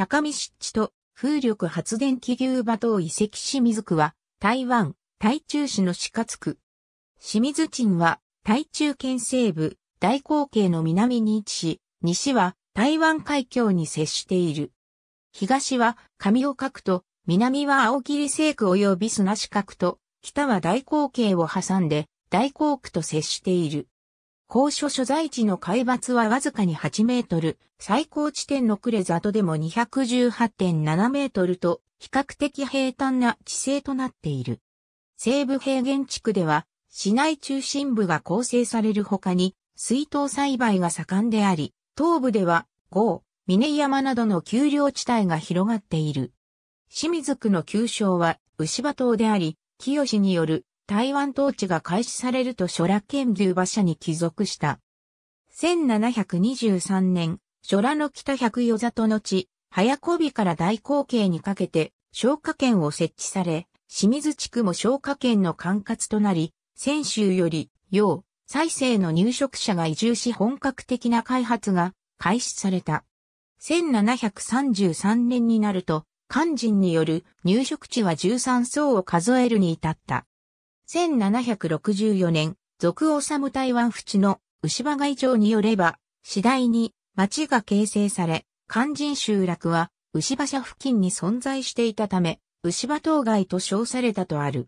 高見湿地と風力発電機牛馬等遺跡清水区は、台湾、台中市の四角区。清水鎮は、台中県西部、大口径の南に位置し、西は台湾海峡に接している。東は上を角と、南は青霧西区及び砂四角と、北は大口径を挟んで、大口区と接している。高所所在地の海抜はわずかに8メートル、最高地点のクレザトでも218.7メートルと、比較的平坦な地勢となっている。西部平原地区では、市内中心部が構成される他に、水筒栽培が盛んであり、東部では、豪、峰山などの丘陵地帯が広がっている。清水区の旧称は、牛場島であり、清による台湾統治が開始されると諸羅県流馬社に帰属した。1723年、諸羅の北百余里の地、早小日から大光景にかけて、消火圏を設置され、清水地区も消火圏の管轄となり、泉州より、洋、再生の入植者が移住し本格的な開発が開始された。1733年になると、肝心による入植地は13層を数えるに至った。1764年、俗治む台湾淵の牛場外長によれば、次第に町が形成され、肝心集落は牛場社付近に存在していたため、牛場当該と称されたとある。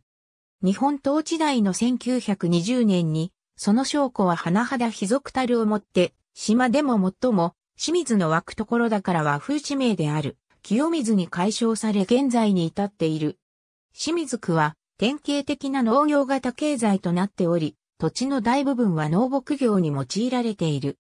日本統治代の1920年に、その証拠は甚だ貴族たるをもって、島でも最も、清水の湧くところだから和風地名である、清水に解消され現在に至っている。清水区は、典型的な農業型経済となっており、土地の大部分は農牧業に用いられている。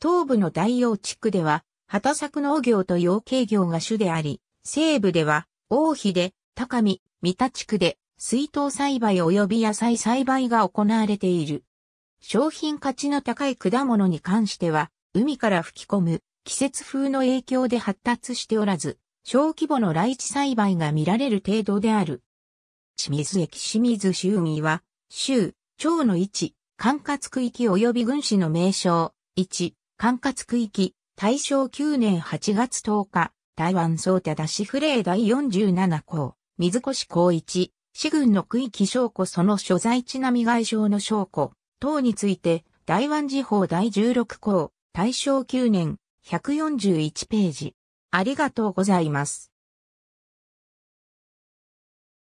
東部の大洋地区では、畑作農業と養鶏業が主であり、西部では、大肥で、高見、三田地区で、水筒栽培及び野菜栽培が行われている。商品価値の高い果物に関しては、海から吹き込む季節風の影響で発達しておらず、小規模の来地栽培が見られる程度である。清水駅清水周囲は、州、町の位置、管轄区域及び軍市の名称、1、管轄区域、大正9年8月10日、台湾総田田市府令第47項、水越孝一、市軍の区域証拠その所在地並外省の証拠、等について、台湾時報第16項、大正9年、141ページ。ありがとうございます。